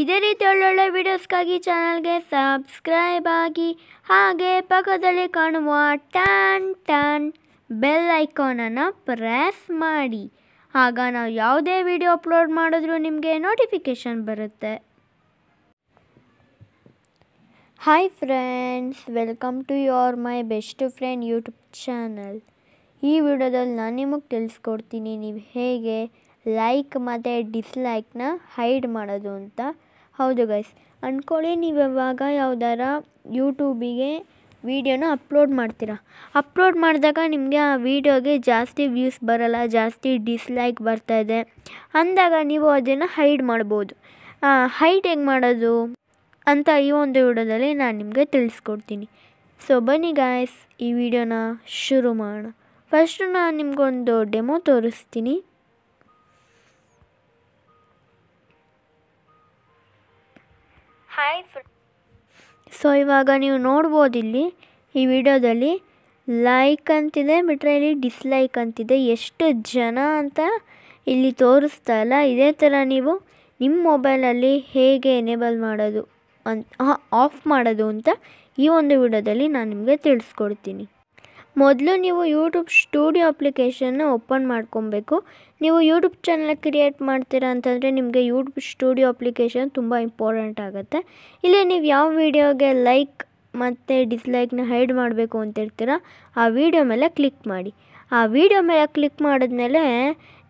ಇದೇ ರೀತಿ ಒಳ್ಳೊಳ್ಳೆ ವೀಡಿಯೋಸ್ಗಾಗಿ ಚಾನಲ್ಗೆ ಸಬ್ಸ್ಕ್ರೈಬ್ ಆಗಿ ಹಾಗೆ ಪಕ್ಕದಲ್ಲಿ ಕಾಣುವ ಟನ್ ಟನ್ ಬೆಲ್ ಐಕಾನನ್ನು ಪ್ರೆಸ್ ಮಾಡಿ ಆಗ ನಾವು ಯಾವುದೇ ವಿಡಿಯೋ ಅಪ್ಲೋಡ್ ಮಾಡಿದ್ರೂ ನಿಮಗೆ ನೋಟಿಫಿಕೇಷನ್ ಬರುತ್ತೆ hi friends welcome to your my best friend YouTube channel ಈ ವಿಡಿಯೋದಲ್ಲಿ ನಾನು ನಿಮಗೆ ತಿಳಿಸ್ಕೊಡ್ತೀನಿ ನೀವು ಹೇಗೆ ಲೈಕ್ ಮತ್ತು ಡಿಸ್ಲೈಕ್ನ ಹೈಡ್ ಮಾಡೋದು ಅಂತ ಹೌದು ಗೈಸ್ ಅಂದ್ಕೊಳ್ಳಿ ನೀವು ಯಾವಾಗ ಯಾವ್ದಾರ ಯೂಟ್ಯೂಬಿಗೆ ವೀಡಿಯೋನ ಅಪ್ಲೋಡ್ ಮಾಡ್ತೀರಾ ಅಪ್ಲೋಡ್ ಮಾಡಿದಾಗ ನಿಮಗೆ ಆ ವೀಡಿಯೋಗೆ ಜಾಸ್ತಿ ವ್ಯೂಸ್ ಬರೋಲ್ಲ ಜಾಸ್ತಿ ಡಿಸ್ಲೈಕ್ ಬರ್ತಾ ಇದೆ ಅಂದಾಗ ನೀವು ಅದನ್ನು ಹೈಡ್ ಮಾಡ್ಬೋದು ಹೈಡ್ ಹೆಂಗೆ ಮಾಡೋದು ಅಂತ ಈ ಒಂದು ವಿಡಿಯೋದಲ್ಲಿ ನಾನು ನಿಮಗೆ ತಿಳಿಸ್ಕೊಡ್ತೀನಿ ಸೊ ಬನ್ನಿ ಗಾಯ್ಸ್ ಈ ವಿಡಿಯೋನ ಶುರು ಮಾಡೋಣ ಫಸ್ಟು ನಾನು ನಿಮಗೊಂದು ಡೆಮೋ ತೋರಿಸ್ತೀನಿ ಹಾಯ್ ಫ್ರೆಂಡ್ ಸೊ ಇವಾಗ ನೀವು ನೋಡ್ಬೋದು ಇಲ್ಲಿ ಈ ವಿಡಿಯೋದಲ್ಲಿ ಲೈಕ್ ಅಂತಿದೆ ಬಿಟ್ರೆ ಇಲ್ಲಿ ಡಿಸ್ಲೈಕ್ ಅಂತಿದೆ ಎಷ್ಟು ಜನ ಅಂತ ಇಲ್ಲಿ ತೋರಿಸ್ತಾ ಇಲ್ಲ ಇದೇ ಥರ ನೀವು ನಿಮ್ಮ ಮೊಬೈಲಲ್ಲಿ ಹೇಗೆ ಎನೇಬಲ್ ಮಾಡೋದು ಅಂತ ಆಫ್ ಮಾಡೋದು ಅಂತ ಈ ಒಂದು ವಿಡಿಯೋದಲ್ಲಿ ನಾನು ನಿಮಗೆ ತಿಳಿಸ್ಕೊಡ್ತೀನಿ ಮೊದಲು ನೀವು ಯೂಟ್ಯೂಬ್ ಸ್ಟುಡಿಯೋ ಅಪ್ಲಿಕೇಶನ್ನ ಓಪನ್ ಮಾಡ್ಕೊಬೇಕು ನೀವು ಯೂಟ್ಯೂಬ್ ಚಾನಲ್ ಕ್ರಿಯೇಟ್ ಮಾಡ್ತೀರಾ ಅಂತಂದರೆ ನಿಮಗೆ ಯೂಟ್ಯೂಬ್ ಸ್ಟುಡಿಯೋ ಅಪ್ಲಿಕೇಶನ್ ತುಂಬ ಇಂಪಾರ್ಟೆಂಟ್ ಆಗುತ್ತೆ ಇಲ್ಲಿ ನೀವು ಯಾವ ವಿಡಿಯೋಗೆ ಲೈಕ್ ಮತ್ತು ಡಿಸ್ಲೈಕ್ನ ಹೈಡ್ ಮಾಡಬೇಕು ಅಂತ ಅಂತಿರ್ತೀರ ಆ ವಿಡಿಯೋ ಮೇಲೆ ಕ್ಲಿಕ್ ಮಾಡಿ ಆ ವಿಡಿಯೋ ಮೇಲೆ ಕ್ಲಿಕ್ ಮಾಡಿದ್ಮೇಲೆ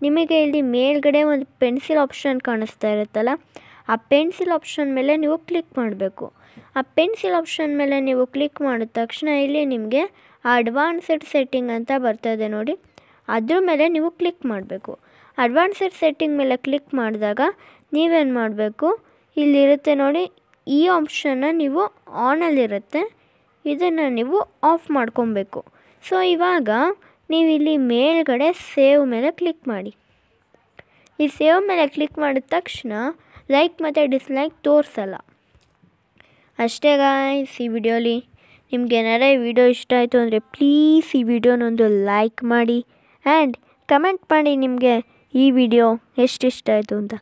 ನಿಮಗೆ ಇಲ್ಲಿ ಮೇಲ್ಗಡೆ ಒಂದು ಪೆನ್ಸಿಲ್ ಆಪ್ಷನ್ ಕಾಣಿಸ್ತಾ ಇರುತ್ತಲ್ಲ ಆ ಪೆನ್ಸಿಲ್ ಆಪ್ಷನ್ ಮೇಲೆ ನೀವು ಕ್ಲಿಕ್ ಮಾಡಬೇಕು ಆ ಪೆನ್ಸಿಲ್ ಆಪ್ಷನ್ ಮೇಲೆ ನೀವು ಕ್ಲಿಕ್ ಮಾಡಿದ ತಕ್ಷಣ ಇಲ್ಲಿ ನಿಮಗೆ ಅಡ್ವಾನ್ಸ್ಡ್ ಸೆಟ್ಟಿಂಗ್ ಅಂತ ಬರ್ತದೆ ನೋಡಿ ಅದ್ರ ಮೇಲೆ ನೀವು ಕ್ಲಿಕ್ ಮಾಡಬೇಕು ಅಡ್ವಾನ್ಸ್ಡ್ ಸೆಟ್ಟಿಂಗ್ ಮೇಲೆ ಕ್ಲಿಕ್ ಮಾಡಿದಾಗ ನೀವೇನು ಮಾಡಬೇಕು ಇಲ್ಲಿರುತ್ತೆ ನೋಡಿ ಈ ಆಪ್ಷನ್ನ ನೀವು ಆನಲ್ಲಿರುತ್ತೆ ಇದನ್ನು ನೀವು ಆಫ್ ಮಾಡ್ಕೊಬೇಕು ಸೊ ಇವಾಗ ನೀವು ಇಲ್ಲಿ ಮೇಲ್ಗಡೆ ಸೇವ್ ಮೇಲೆ ಕ್ಲಿಕ್ ಮಾಡಿ ಈ ಸೇವ್ ಮೇಲೆ ಕ್ಲಿಕ್ ಮಾಡಿದ ತಕ್ಷಣ ಲೈಕ್ ಮತ್ತು ಡಿಸ್ಲೈಕ್ ತೋರಿಸಲ್ಲ ಅಷ್ಟೇ ಗಾಯ್ಸ್ ಈ ವಿಡಿಯೋಲಿ ನಿಮಗೆ ಈ ವಿಡಿಯೋ ಇಷ್ಟ ಆಯಿತು ಅಂದರೆ ಪ್ಲೀಸ್ ಈ ವಿಡಿಯೋನೊಂದು ಲೈಕ್ ಮಾಡಿ ಆ್ಯಂಡ್ ಕಮೆಂಟ್ ಮಾಡಿ ನಿಮಗೆ ಈ ವಿಡಿಯೋ ಎಷ್ಟು ಇಷ್ಟ ಆಯಿತು ಅಂತ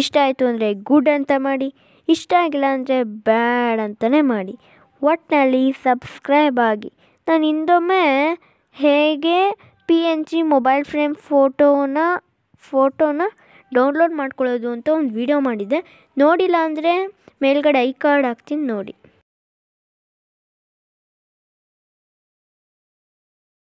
ಇಷ್ಟ ಆಯಿತು ಅಂದರೆ ಗುಡ್ ಅಂತ ಮಾಡಿ ಇಷ್ಟ ಆಗಿಲ್ಲ ಅಂದರೆ ಬ್ಯಾಡ್ ಅಂತಲೇ ಮಾಡಿ ಒಟ್ಟಿನಲ್ಲಿ ಸಬ್ಸ್ಕ್ರೈಬ್ ಆಗಿ ನಾನು ಇನ್ನೊಮ್ಮೆ ಹೇಗೆ P N G mobile frame ಫೋಟೋನ ಫೋಟೋನ ಡೌನ್ಲೋಡ್ ಮಾಡ್ಕೊಳ್ಳೋದು ಅಂತ ಒಂದು ವಿಡಿಯೋ ಮಾಡಿದ್ದೆ ನೋಡಿಲ್ಲ ಅಂದರೆ ಮೇಲ್ಗಡೆ ಐ ಕಾರ್ಡ್ ಹಾಕ್ತೀನಿ ನೋಡಿ